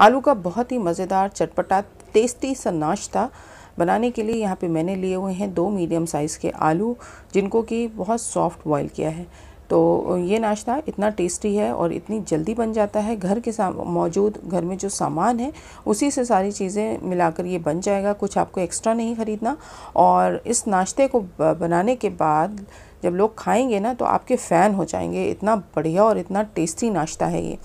आलू का बहुत ही मज़ेदार चटपटा टेस्टी सा नाश्ता बनाने के लिए यहाँ पे मैंने लिए हुए हैं दो मीडियम साइज़ के आलू जिनको कि बहुत सॉफ्ट बॉयल किया है तो ये नाश्ता इतना टेस्टी है और इतनी जल्दी बन जाता है घर के मौजूद घर में जो सामान है उसी से सारी चीज़ें मिलाकर ये बन जाएगा कुछ आपको एक्स्ट्रा नहीं ख़रीदना और इस नाश्ते को बनाने के बाद जब लोग खाएंगे ना तो आपके फ़ैन हो जाएंगे इतना बढ़िया और इतना टेस्टी नाश्ता है ये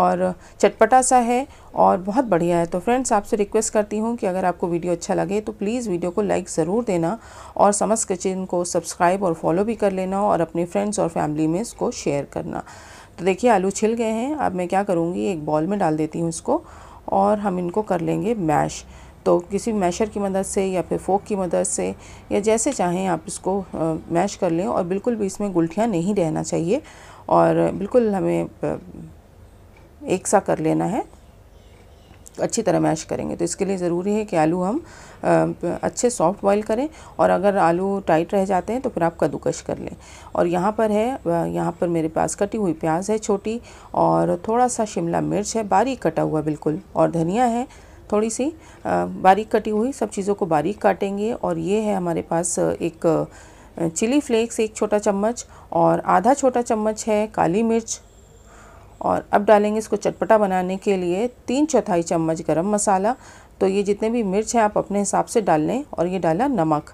और चटपटा सा है और बहुत बढ़िया है तो फ्रेंड्स आपसे रिक्वेस्ट करती हूँ कि अगर आपको वीडियो अच्छा लगे तो प्लीज़ वीडियो को लाइक ज़रूर देना और समस्त किचन को सब्सक्राइब और फॉलो भी कर लेना और अपने फ्रेंड्स और फैमिली में इसको शेयर करना तो देखिए आलू छिल गए हैं अब मैं क्या करूँगी एक बॉल में डाल देती हूँ इसको और हम इनको कर लेंगे मैश तो किसी मैशर की मदद से या फिर फोक की मदद से या जैसे चाहें आप इसको मैश कर लें और बिल्कुल भी इसमें गुलठियाँ नहीं रहना चाहिए और बिल्कुल हमें एक सा कर लेना है अच्छी तरह मैश करेंगे तो इसके लिए ज़रूरी है कि आलू हम अच्छे सॉफ्ट बॉईल करें और अगर आलू टाइट रह जाते हैं तो फिर आप कद्दूकश कर लें और यहाँ पर है यहाँ पर मेरे पास कटी हुई प्याज है छोटी और थोड़ा सा शिमला मिर्च है बारीक कटा हुआ बिल्कुल और धनिया है थोड़ी सी बारीक कटी हुई सब चीज़ों को बारीक काटेंगे और ये है हमारे पास एक चिली फ्लेक्स एक छोटा चम्मच और आधा छोटा चम्मच है काली मिर्च और अब डालेंगे इसको चटपटा बनाने के लिए तीन चौथाई चम्मच गरम मसाला तो ये जितने भी मिर्च हैं आप अपने हिसाब से डाल लें और ये डाला नमक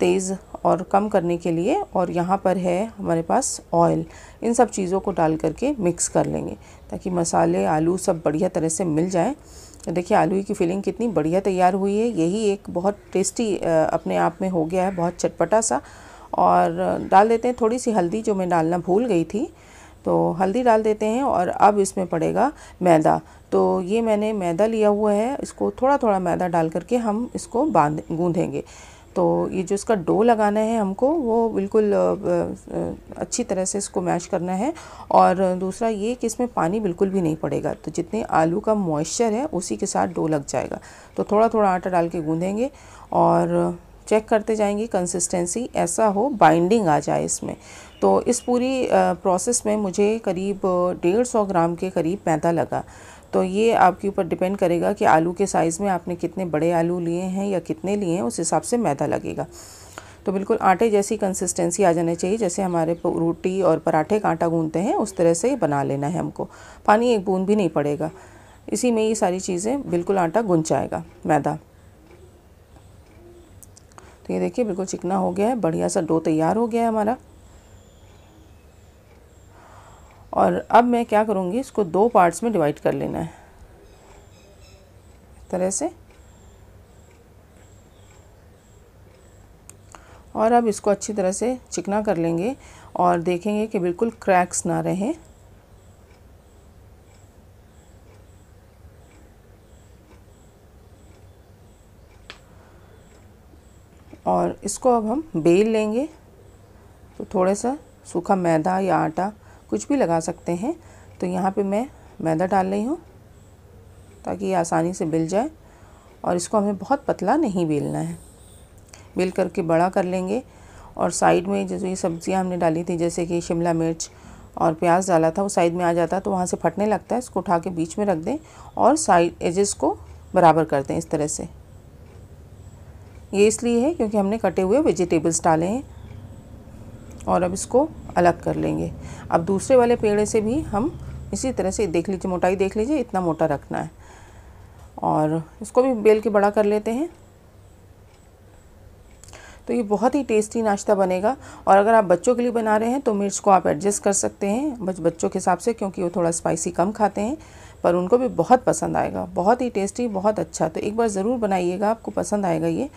तेज़ और कम करने के लिए और यहाँ पर है हमारे पास ऑयल इन सब चीज़ों को डाल करके मिक्स कर लेंगे ताकि मसाले आलू सब बढ़िया तरह से मिल जाएँ देखिए आलू की फीलिंग कितनी बढ़िया तैयार हुई है यही एक बहुत टेस्टी अपने आप में हो गया है बहुत चटपटा सा और डाल देते हैं थोड़ी सी हल्दी जो मैं डालना भूल गई थी तो हल्दी डाल देते हैं और अब इसमें पड़ेगा मैदा तो ये मैंने मैदा लिया हुआ है इसको थोड़ा थोड़ा मैदा डाल करके हम इसको बांध गूँधेंगे तो ये जो इसका डो लगाना है हमको वो बिल्कुल अच्छी तरह से इसको मैश करना है और दूसरा ये कि इसमें पानी बिल्कुल भी नहीं पड़ेगा तो जितने आलू का मॉइस्चर है उसी के साथ डो लग जाएगा तो थोड़ा थोड़ा आटा डाल के गूँधेंगे और चेक करते जाएंगे कंसिस्टेंसी ऐसा हो बाइंडिंग आ जाए इसमें तो इस पूरी प्रोसेस में मुझे करीब डेढ़ सौ ग्राम के करीब मैदा लगा तो ये आपके ऊपर डिपेंड करेगा कि आलू के साइज़ में आपने कितने बड़े आलू लिए हैं या कितने लिए हैं उस हिसाब से मैदा लगेगा तो बिल्कुल आटे जैसी कंसिस्टेंसी आ जाना चाहिए जैसे हमारे रोटी और पराठे का आटा गूंदते हैं उस तरह से बना लेना है हमको पानी एक बूंद भी नहीं पड़ेगा इसी में ये सारी चीज़ें बिल्कुल आटा गुन जाएगा मैदा तो ये देखिए बिल्कुल चिकना हो गया है बढ़िया सा डो तैयार हो गया है हमारा और अब मैं क्या करूँगी इसको दो पार्ट्स में डिवाइड कर लेना है इस तरह से और अब इसको अच्छी तरह से चिकना कर लेंगे और देखेंगे कि बिल्कुल क्रैक्स ना रहें और इसको अब हम बेल लेंगे तो थोड़ा सा सूखा मैदा या आटा कुछ भी लगा सकते हैं तो यहाँ पे मैं मैदा डाल रही हूँ ताकि ये आसानी से बेल जाए और इसको हमें बहुत पतला नहीं बेलना है बेल करके बड़ा कर लेंगे और साइड में जो ये सब्ज़ियाँ हमने डाली थी जैसे कि शिमला मिर्च और प्याज डाला था वो साइड में आ जाता है तो वहाँ से फटने लगता है इसको उठा के बीच में रख दें और साइड एजेस को बराबर कर दें इस तरह से ये इसलिए है क्योंकि हमने कटे हुए वेजिटेबल्स डाले हैं और अब इसको अलग कर लेंगे अब दूसरे वाले पेड़ से भी हम इसी तरह से देख लीजिए मोटाई देख लीजिए इतना मोटा रखना है और इसको भी बेल के बड़ा कर लेते हैं तो ये बहुत ही टेस्टी नाश्ता बनेगा और अगर आप बच्चों के लिए बना रहे हैं तो मिर्च को आप एडजस्ट कर सकते हैं बस बच्चों के हिसाब से क्योंकि वो थोड़ा स्पाइसी कम खाते हैं पर उनको भी बहुत पसंद आएगा बहुत ही टेस्टी बहुत अच्छा तो एक बार ज़रूर बनाइएगा आपको पसंद आएगा ये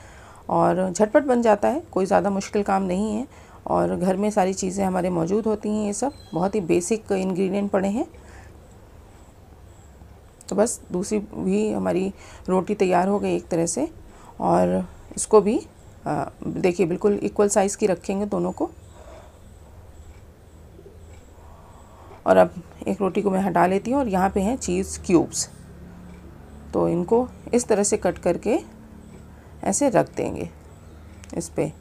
और झटपट बन जाता है कोई ज़्यादा मुश्किल काम नहीं है और घर में सारी चीज़ें हमारे मौजूद होती हैं ये सब बहुत ही बेसिक इंग्रेडिएंट पड़े हैं तो बस दूसरी भी हमारी रोटी तैयार हो गई एक तरह से और इसको भी देखिए बिल्कुल इक्वल साइज़ की रखेंगे दोनों को और अब एक रोटी को मैं हटा लेती हूँ और यहाँ पे हैं चीज़ क्यूब्स तो इनको इस तरह से कट करके ऐसे रख देंगे इस पर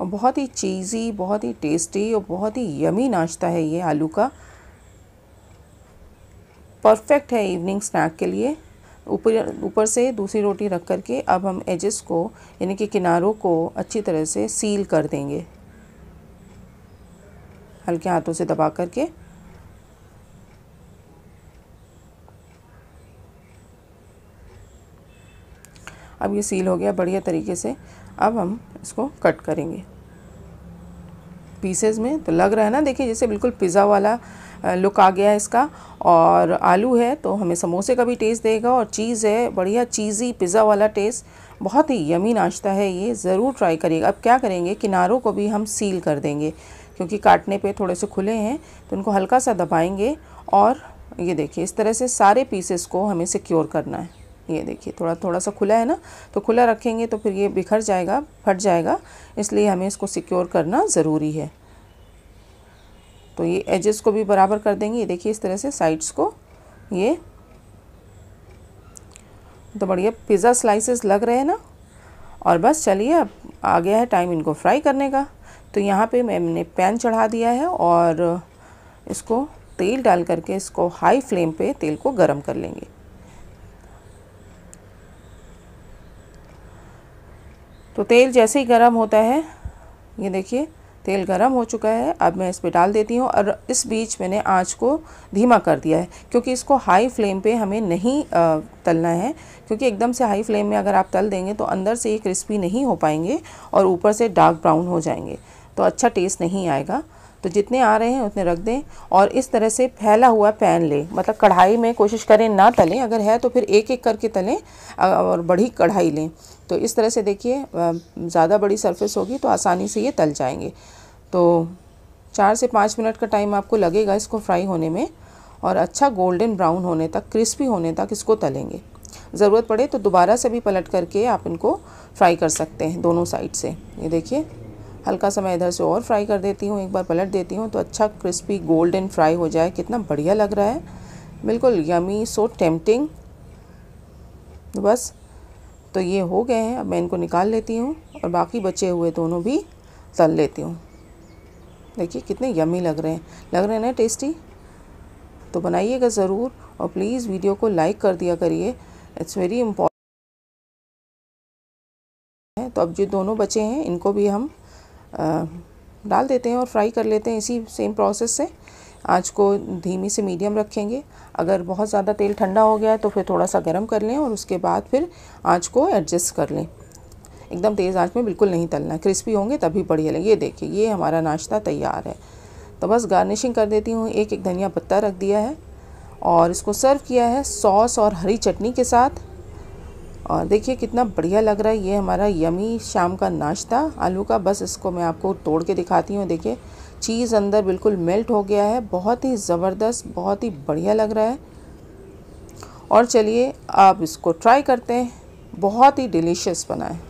और बहुत ही चीज़ी बहुत ही टेस्टी और बहुत ही यमी नाश्ता है ये आलू का परफेक्ट है इवनिंग स्नैक के लिए ऊपर ऊपर से दूसरी रोटी रख कर के अब हम एजेस को यानी कि किनारों को अच्छी तरह से सील कर देंगे हल्के हाथों से दबा करके अब ये सील हो गया बढ़िया तरीके से अब हम इसको कट करेंगे पीसेज में तो लग रहा है ना देखिए जैसे बिल्कुल पिज़्ज़ा वाला लुक आ गया है इसका और आलू है तो हमें समोसे का भी टेस्ट देगा और चीज़ है बढ़िया चीज़ी पिज़्ज़ा वाला टेस्ट बहुत ही यमी नाश्ता है ये ज़रूर ट्राई करिएगा अब क्या करेंगे किनारों को भी हम सील कर देंगे क्योंकि काटने पे थोड़े से खुले हैं तो उनको हल्का सा दबाएंगे और ये देखिए इस तरह से सारे पीसेस को हमें सिक्योर करना है ये देखिए थोड़ा थोड़ा सा खुला है ना तो खुला रखेंगे तो फिर ये बिखर जाएगा फट जाएगा इसलिए हमें इसको सिक्योर करना ज़रूरी है तो ये एजेस को भी बराबर कर देंगे ये देखिए इस तरह से साइड्स को ये तो बढ़िया पिज़्ज़ा स्लाइसेस लग रहे हैं ना और बस चलिए अब आ गया है टाइम इनको फ्राई करने का तो यहाँ पे मैंने पैन चढ़ा दिया है और इसको तेल डाल करके इसको हाई फ्लेम पे तेल को गरम कर लेंगे तो तेल जैसे ही गर्म होता है ये देखिए तेल गर्म हो चुका है अब मैं इस पर डाल देती हूँ और इस बीच मैंने आँच को धीमा कर दिया है क्योंकि इसको हाई फ्लेम पे हमें नहीं तलना है क्योंकि एकदम से हाई फ्लेम में अगर आप तल देंगे तो अंदर से ये क्रिस्पी नहीं हो पाएंगे और ऊपर से डार्क ब्राउन हो जाएंगे तो अच्छा टेस्ट नहीं आएगा तो जितने आ रहे हैं उतने रख दें और इस तरह से फैला हुआ पैन लें मतलब कढ़ाई में कोशिश करें ना तलें अगर है तो फिर एक एक करके तलें और बड़ी कढ़ाई लें तो इस तरह से देखिए ज़्यादा बड़ी सरफेस होगी तो आसानी से ये तल जाएंगे तो चार से पाँच मिनट का टाइम आपको लगेगा इसको फ्राई होने में और अच्छा गोल्डन ब्राउन होने तक क्रिस्पी होने तक इसको तलेंगे ज़रूरत पड़े तो दोबारा से भी पलट करके आप इनको फ्राई कर सकते हैं दोनों साइड से ये देखिए हल्का सा मैं इधर से और फ्राई कर देती हूँ एक बार पलट देती हूँ तो अच्छा क्रिस्पी गोल्डन फ्राई हो जाए कितना बढ़िया लग रहा है बिल्कुल यमी सो टेम्पटिंग बस तो ये हो गए हैं अब मैं इनको निकाल लेती हूँ और बाकी बचे हुए दोनों भी तल लेती हूँ देखिए कितने यमी लग रहे हैं लग रहे हैं ना टेस्टी तो बनाइएगा ज़रूर और प्लीज़ वीडियो को लाइक कर दिया करिए इट्स वेरी इम्पॉर्टेंट है तो अब जो दोनों बचे हैं इनको भी हम आ, डाल देते हैं और फ्राई कर लेते हैं इसी सेम प्रोसेस से आँच को धीमी से मीडियम रखेंगे अगर बहुत ज़्यादा तेल ठंडा हो गया है तो फिर थोड़ा सा गर्म कर लें और उसके बाद फिर आँच को एडजस्ट कर लें एकदम तेज़ आँच में बिल्कुल नहीं तलना क्रिस्पी होंगे तभी बढ़िया लगे ये देखिए ये हमारा नाश्ता तैयार है तो बस गार्निशिंग कर देती हूँ एक एक धनिया पत्ता रख दिया है और इसको सर्व किया है सॉस और हरी चटनी के साथ और देखिए कितना बढ़िया लग रहा है ये हमारा यमी शाम का नाश्ता आलू का बस इसको मैं आपको तोड़ के दिखाती हूँ देखिए चीज़ अंदर बिल्कुल मेल्ट हो गया है बहुत ही ज़बरदस्त बहुत ही बढ़िया लग रहा है और चलिए आप इसको ट्राई करते हैं बहुत ही डिलीशियस बना है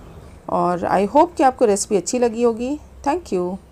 और आई होप कि आपको रेसिपी अच्छी लगी होगी थैंक यू